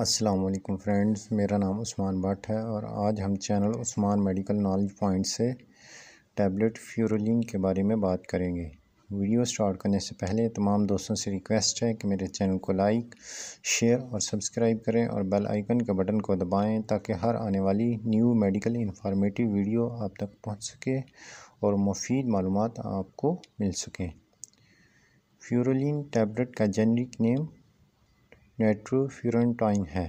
अस्सलाम फ्रेंड्स मेरा नाम उस्मान भट्ट है और आज हम channel Usman medical knowledge point से टैबलेट फ्यूरोलिन के बारे में बात करेंगे वीडियो स्टार्ट करने से पहले तमाम दोस्तों से रिक्वेस्ट है कि मेरे चैनल को लाइक शेयर और सब्सक्राइब करें और बेल आइकन के बटन को दबाएं ताकि हर आने वाली न्यू मेडिकल इन्फॉर्मेटिव वीडियो आप तक पहुँच सके और मुफीद मालूम आपको मिल सकें फ्यूरोलिन टैबलेट का जेनरिक नेम नेट्रोफ्यूरनटाइन है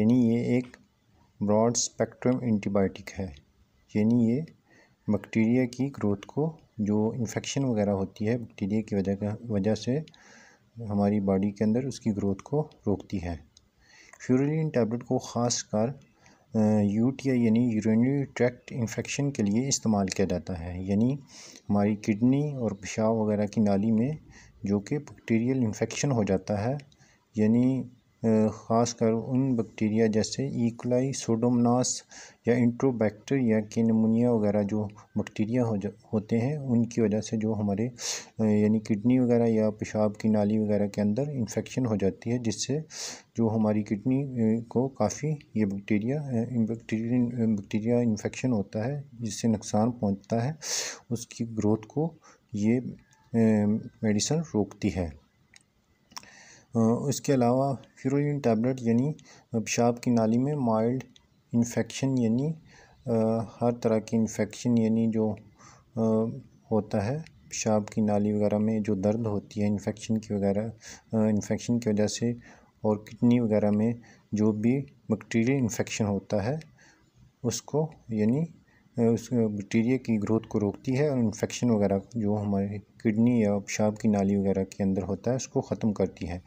यानी ये एक ब्रॉड स्पेक्ट्रम एंटीबायोटिक है यानी ये बैक्टीरिया की ग्रोथ को जो इन्फेक्शन वगैरह होती है बैक्टीरिया की वजह का वजह से हमारी बॉडी के अंदर उसकी ग्रोथ को रोकती है फ्यूरिन टैबलेट को ख़ास कर यू टी आई यानी यूरिनरी ट्रैक्ट इन्फेक्शन के लिए इस्तेमाल किया जाता है यानी हमारी किडनी और पेशाब वगैरह की नाली में जो कि बैक्टीरियल इन्फेक्शन हो जाता है यानी ख़ासकर उन बैक्टीरिया जैसे ईकलाई सोडोमनास या इंट्रोबैक्टीरिया के नमूनिया वगैरह जो बैक्टीरिया हो होते हैं उनकी वजह से जो हमारे यानी किडनी वगैरह या पेशाब की नाली वगैरह के अंदर इन्फेक्शन हो जाती है जिससे जो हमारी किडनी को काफ़ी ये बैक्टीरिया बैक्टीरिया बैक्टीरिया इन्फेक्शन होता है जिससे नुकसान पहुँचता है उसकी ग्रोथ को ये मेडिसन रोकती है उसके अलावा हीरोइन टैबलेट यानी पेशाब की नाली में माइल्ड इन्फेक्शन यानी हर तरह की इन्फेक्शन यानी जो होता है पेशाब की नाली वगैरह में जो दर्द होती है इन्फेक्शन की वगैरह इन्फेक्शन की वजह से और किडनी वगैरह में जो भी बैक्टीरियल इन्फेक्शन होता है उसको यानी उस बैक्टीरिया की ग्रोथ को रोकती है और इन्फेक्शन वगैरह जो हमारे किडनी या पेशाब की नाली वगैरह के अंदर होता है उसको ख़त्म करती है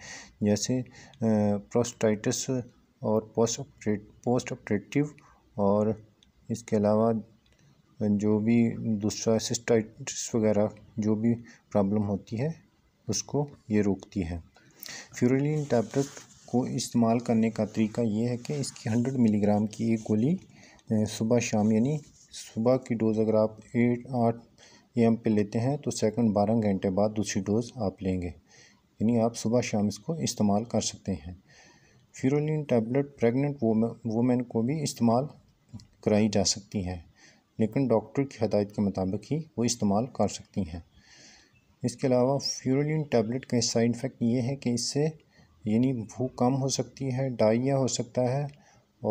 जैसे प्रोस्टाइटिस और पोस्ट पोस्ट ऑपरेटिव और इसके अलावा जो भी दूसरा सिस्टाइटिस वगैरह जो भी प्रॉब्लम होती है उसको ये रोकती है फ्यूरलिन टैबलेट को इस्तेमाल करने का तरीका ये है कि इसकी हंड्रेड मिलीग्राम की एक गोली सुबह शाम यानी सुबह की डोज़ अगर आप एट आठ एम पे लेते हैं तो सेकंड बारह घंटे बाद दूसरी डोज़ आप लेंगे यानी आप सुबह शाम इसको इस्तेमाल कर सकते हैं फिरोलिन टैबलेट प्रेग्नेंट वोमेन को भी इस्तेमाल कराई जा सकती है लेकिन डॉक्टर की हदायत के मुताबिक ही वो इस्तेमाल कर सकती हैं इसके अलावा फ्यूरोलिन टैबलेट का साइड इफ़ेक्ट ये है कि इससे यानी भूख कम हो सकती है डाइया हो सकता है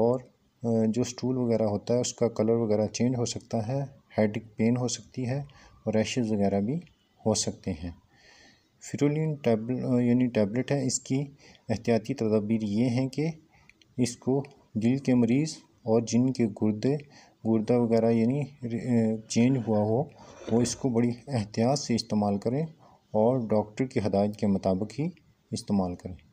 और जो स्टूल वगैरह होता है उसका कलर वगैरह चेंज हो सकता है हेड पेन हो सकती है और रैशेज़ वगैरह भी हो सकते हैं फिरोलिन टैबलेट यानी टैबलेट है इसकी एहतियाती तदाबीर ये हैं कि इसको दिल के मरीज़ और जिनके गुर्दे गुर्दा वगैरह यानी चेंज हुआ हो वो इसको बड़ी एहतियात से इस्तेमाल करें और डॉक्टर की हदायत के मुताबिक ही इस्तेमाल करें